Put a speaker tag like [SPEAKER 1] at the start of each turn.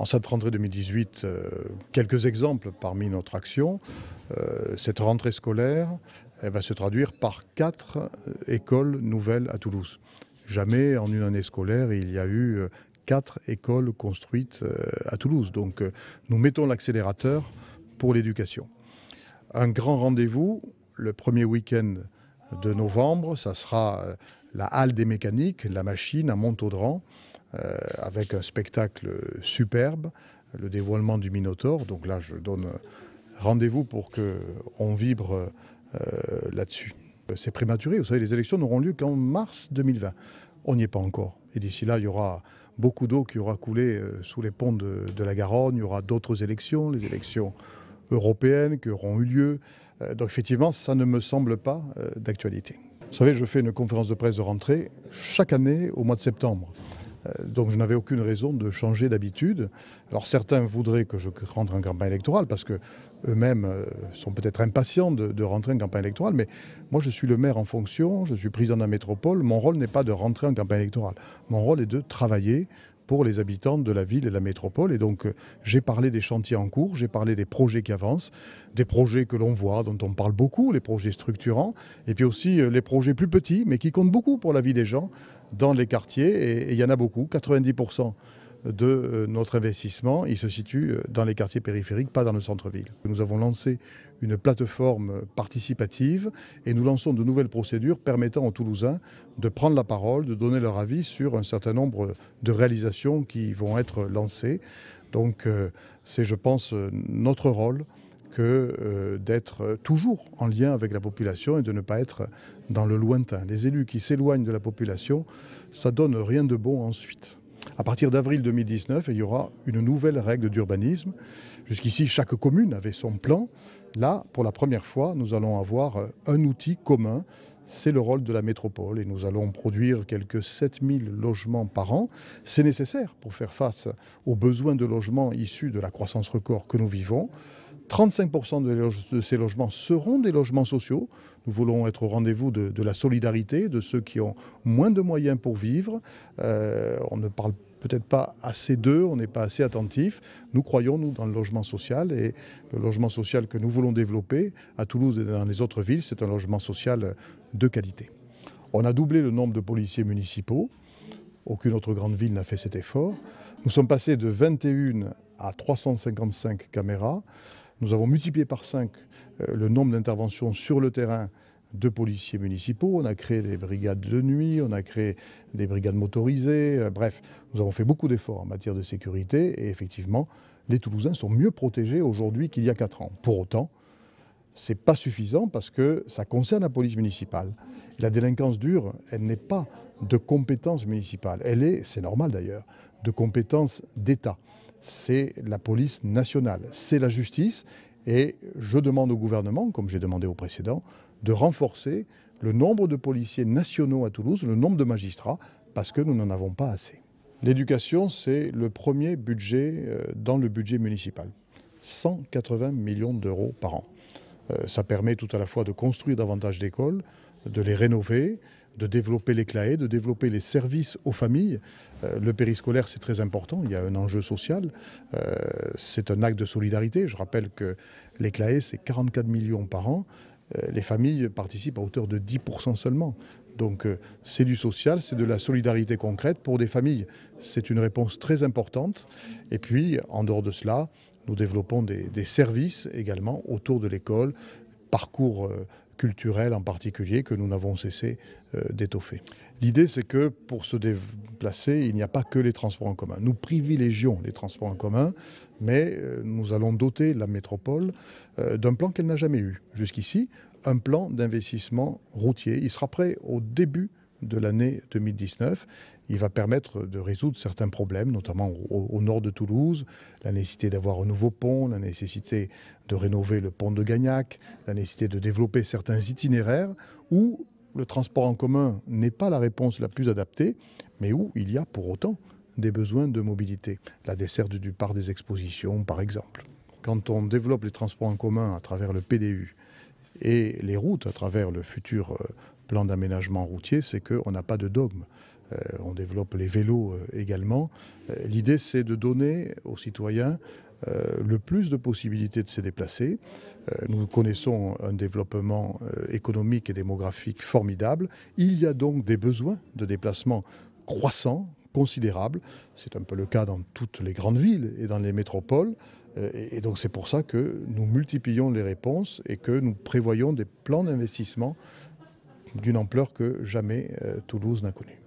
[SPEAKER 1] En cette rentrée 2018, quelques exemples parmi notre action. Euh, cette rentrée scolaire, elle va se traduire par quatre euh, écoles nouvelles à Toulouse. Jamais en une année scolaire, il y a eu euh, quatre écoles construites à Toulouse. Donc nous mettons l'accélérateur pour l'éducation. Un grand rendez-vous, le premier week-end de novembre, ça sera la halle des mécaniques, la machine à Montaudran. Euh, avec un spectacle superbe, le dévoilement du Minotaur. Donc là, je donne rendez-vous pour qu'on vibre euh, là-dessus. C'est prématuré, vous savez, les élections n'auront lieu qu'en mars 2020. On n'y est pas encore. Et d'ici là, il y aura beaucoup d'eau qui aura coulé euh, sous les ponts de, de la Garonne. Il y aura d'autres élections, les élections européennes qui auront eu lieu. Donc effectivement, ça ne me semble pas d'actualité. Vous savez, je fais une conférence de presse de rentrée chaque année au mois de septembre. Euh, donc je n'avais aucune raison de changer d'habitude. Alors certains voudraient que je rentre en campagne électorale parce que eux-mêmes euh, sont peut-être impatients de, de, rentrer en campagne électorale, mais moi je suis le maire en fonction, je suis président de la métropole, mon rôle n'est pas de rentrer en campagne électorale, mon rôle est de travailler pour les habitants de la ville et de la métropole. Et donc euh, j'ai parlé des chantiers en cours, j'ai parlé des projets qui avancent, des projets que l'on voit, dont on parle beaucoup, les projets structurants, et puis aussi les projets plus petits, mais qui comptent beaucoup pour la vie des gens, dans les quartiers, et il y en a beaucoup, 90% de euh, notre investissement, il se situe euh, dans les quartiers périphériques, pas dans le centre-ville. Nous avons lancé une plateforme participative et nous lançons de nouvelles procédures permettant aux Toulousains de prendre la parole, de donner leur avis sur un certain nombre de réalisations qui vont être lancées. Donc euh, c'est, je pense, notre rôle que euh, d'être toujours en lien avec la population et de ne pas être dans le lointain. Les élus qui s'éloignent de la population, ça donne rien de bon ensuite. À partir d'avril 2019, il y aura une nouvelle règle d'urbanisme. Jusqu'ici, chaque commune avait son plan. Là, pour la première fois, nous allons avoir un outil commun c'est le rôle de la métropole et nous allons produire quelques 7000 logements par an. C'est nécessaire pour faire face aux besoins de logements issus de la croissance record que nous vivons. 35% de, ces logements seront des logements sociaux. Nous voulons être au rendez-vous de, la solidarité, de ceux qui ont moins de moyens pour vivre. Euh, on ne parle peut-être pas assez d'eux, on n'est pas assez attentif. Nous croyons, nous, dans le logement social et le logement social que nous voulons développer à Toulouse et dans les autres villes, c'est un logement social de qualité. On a doublé le nombre de policiers municipaux. Aucune autre grande ville n'a fait cet effort. Nous sommes passés de 21 à 355 caméras. Nous avons multiplié par 5 euh, le nombre d'interventions sur le terrain de policiers municipaux, on a créé des brigades de nuit, on a créé des brigades motorisées, euh, bref, nous avons fait beaucoup d'efforts en matière de sécurité et effectivement, les Toulousains sont mieux protégés aujourd'hui qu'il y a 4 ans. Pour autant, ce n'est pas suffisant parce que ça concerne la police municipale. La délinquance dure, elle n'est pas de compétence municipale, elle est, c'est normal d'ailleurs, de compétence d'État c'est la police nationale, c'est la justice. Et je demande au gouvernement, comme j'ai demandé au précédent, de renforcer le nombre de policiers nationaux à Toulouse, le nombre de magistrats, parce que nous n'en avons pas assez. L'éducation, c'est le premier budget euh, dans le budget municipal. 180 millions d'euros par an. Euh, ça permet tout à la fois de construire davantage d'écoles, de les rénover, de développer les CLAE, de développer les services aux familles. Euh, le périscolaire, c'est très important, il y a un enjeu social, euh, c'est un acte de solidarité. Je rappelle que les CLAE, c'est 44 millions par an. Euh, les familles participent à hauteur de 10% seulement. Donc c'est du social, c'est de la solidarité concrète pour des familles. C'est une réponse très importante. Et puis, en dehors de cela, nous développons des services également autour de l'école, parcours culturel en particulier que nous n'avons cessé euh, d'étoffer. L'idée, c'est que pour se déplacer, il n'y a pas que les transports en commun. Nous privilégions les transports en commun, mais euh, nous allons doter la métropole euh, d'un plan qu'elle n'a jamais eu jusqu'ici, un plan d'investissement routier. Il sera prêt au début de l'année 2019 il va permettre de résoudre certains problèmes, notamment au, nord de Toulouse, la nécessité d'avoir un nouveau pont, la nécessité de rénover le pont de Gagnac, la nécessité de développer certains itinéraires où le transport en commun n'est pas la réponse la plus adaptée, mais où il y a pour autant des besoins de mobilité. La desserte du parc des expositions, par exemple. Quand on développe les transports en commun à travers le PDU et les routes à travers le futur euh, plan d'aménagement routier, c'est qu'on n'a pas de dogme. Euh, on développe les vélos euh, également. Euh, l'idée, c'est de donner aux citoyens le plus de possibilités de se déplacer. nous connaissons un développement économique et démographique formidable. Il y a donc des besoins de déplacement croissants, considérables. C'est un peu le cas dans toutes les grandes villes et dans les métropoles. Et donc c'est pour ça que nous multiplions les réponses et que nous prévoyons des plans d'investissement d'une ampleur que jamais Toulouse n'a connue.